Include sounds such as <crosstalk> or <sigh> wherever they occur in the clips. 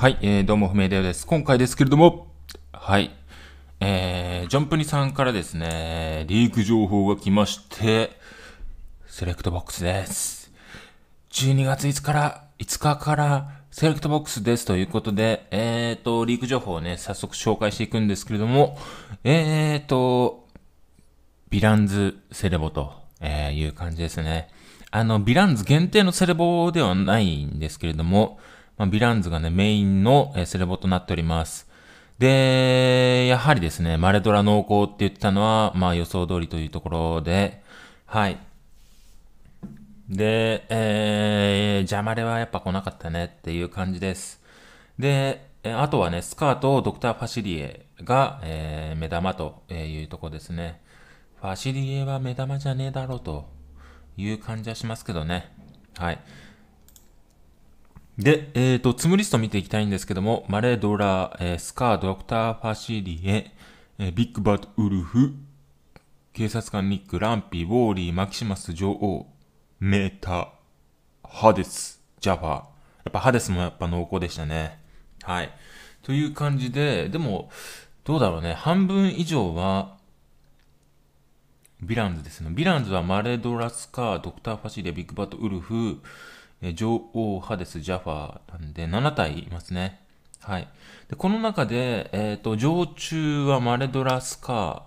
はい、えー、どうも、不明でよです。今回ですけれども、はい、えー、ジャンプニさんからですね、リーク情報が来まして、セレクトボックスです。12月5日から、5日から、セレクトボックスですということで、えーと、リーク情報をね、早速紹介していくんですけれども、えーと、ヴィランズセレボと、えー、いう感じですね。あの、ヴィランズ限定のセレボではないんですけれども、まあ、ヴィランズがね、メインの、えセレボとなっております。で、やはりですね、マレドラ濃厚って言ってたのは、まあ予想通りというところで、はい。で、えー、邪魔れはやっぱ来なかったねっていう感じです。で、あとはね、スカートをドクター・ファシリエが、えー、目玉というとこですね。ファシリエは目玉じゃねえだろうという感じはしますけどね。はい。で、えっ、ー、と、ツムリスト見ていきたいんですけども、マレドラ、えー、スカー、ドクター、ファシリエ、えー、ビッグバット、ウルフ、警察官ニック、ランピー、ウォーリー、マキシマス、女王、メータ、ハデス、ジャフー。やっぱハデスもやっぱ濃厚でしたね。はい。という感じで、でも、どうだろうね。半分以上は、ヴィランズですね。ヴィランズはマレドラスカー、ドクター・ファシリエ、ビッグバット、ウルフ、え女王派です、ジャファーなんで、7体いますね。はい。で、この中で、えっ、ー、と、常駐はマレドラスカー、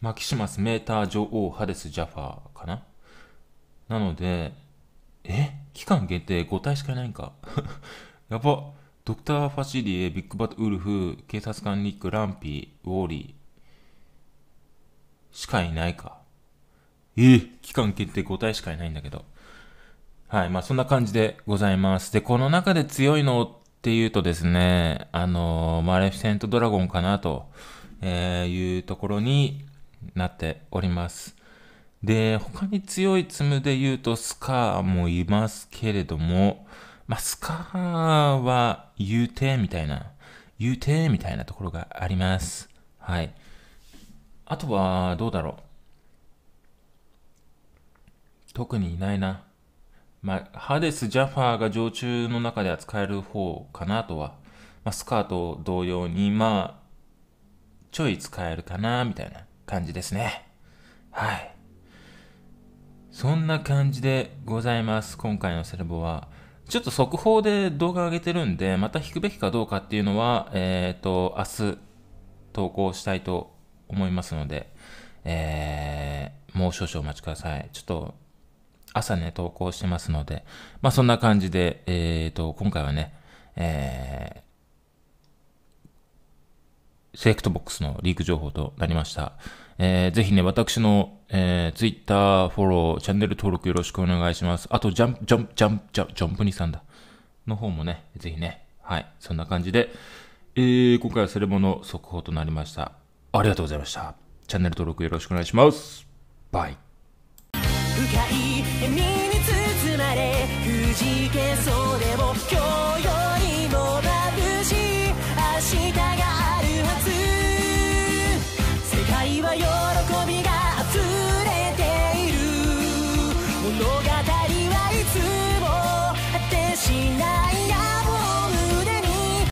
マキシマス、メーター、女王、ハデス、ジャファーかななので、え期間限定5体しかいないんか <laughs> やば。ドクター・ファシリエ、ビッグバット・ウルフ、警察官ニック、ランピー、ウォーリーしかいないか。ええー、期間限定5体しかいないんだけど。はい、まあそんな感じでございます。で、この中で強いのっていうとですね、あのー、マレフィセントドラゴンかなと、えー、いうところになっております。で、他に強いツムで言うとスカーもいますけれども、まあ、スカーは言うて、みたいな、言うて、みたいなところがあります。はい。あとは、どうだろう。特にいないな。まあ、ハデス、ジャファーが常駐の中で扱える方かなとは、まあ、スカート同様に、まあ、ちょい使えるかな、みたいな感じですね。はい。そんな感じでございます。今回のセレボは。ちょっと速報で動画上げてるんで、また弾くべきかどうかっていうのは、えっ、ー、と、明日投稿したいと思いますので、えー、もう少々お待ちください。ちょっと朝ね、投稿してますので、まあそんな感じで、えっ、ー、と、今回はね、えー、セレクトボックスのリーク情報となりました。えー、ぜひね、私の、えー、Twitter フォロー、チャンネル登録よろしくお願いします。あと、ジャンプ、ジャンプ、ジャンプ、ジャンプ、ジャンプにさんだ。の方もね、ぜひね、はい、そんな感じで、えー、今回はセレモの速報となりました。ありがとうございました。チャンネル登録よろしくお願いします。バイ。